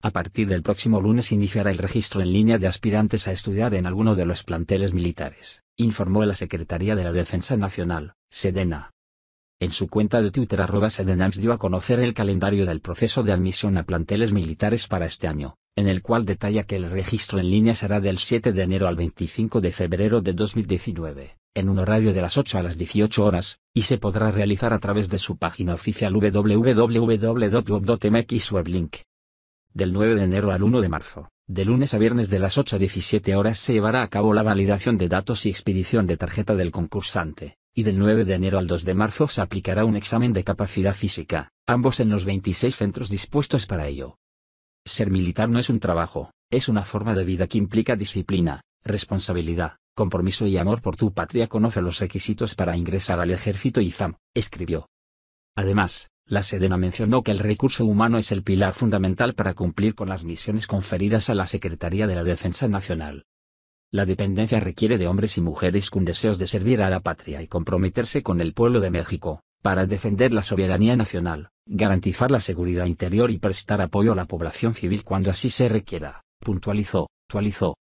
A partir del próximo lunes iniciará el registro en línea de aspirantes a estudiar en alguno de los planteles militares, informó la Secretaría de la Defensa Nacional, Sedena. En su cuenta de Twitter arroba Sedenams dio a conocer el calendario del proceso de admisión a planteles militares para este año, en el cual detalla que el registro en línea será del 7 de enero al 25 de febrero de 2019, en un horario de las 8 a las 18 horas, y se podrá realizar a través de su página oficial www.gov.mx weblink del 9 de enero al 1 de marzo. De lunes a viernes de las 8 a 17 horas se llevará a cabo la validación de datos y expedición de tarjeta del concursante, y del 9 de enero al 2 de marzo se aplicará un examen de capacidad física, ambos en los 26 centros dispuestos para ello. Ser militar no es un trabajo, es una forma de vida que implica disciplina, responsabilidad, compromiso y amor por tu patria. Conoce los requisitos para ingresar al ejército y FAM, escribió. Además, la Sedena mencionó que el recurso humano es el pilar fundamental para cumplir con las misiones conferidas a la Secretaría de la Defensa Nacional. La dependencia requiere de hombres y mujeres con deseos de servir a la patria y comprometerse con el pueblo de México, para defender la soberanía nacional, garantizar la seguridad interior y prestar apoyo a la población civil cuando así se requiera, puntualizó, actualizó,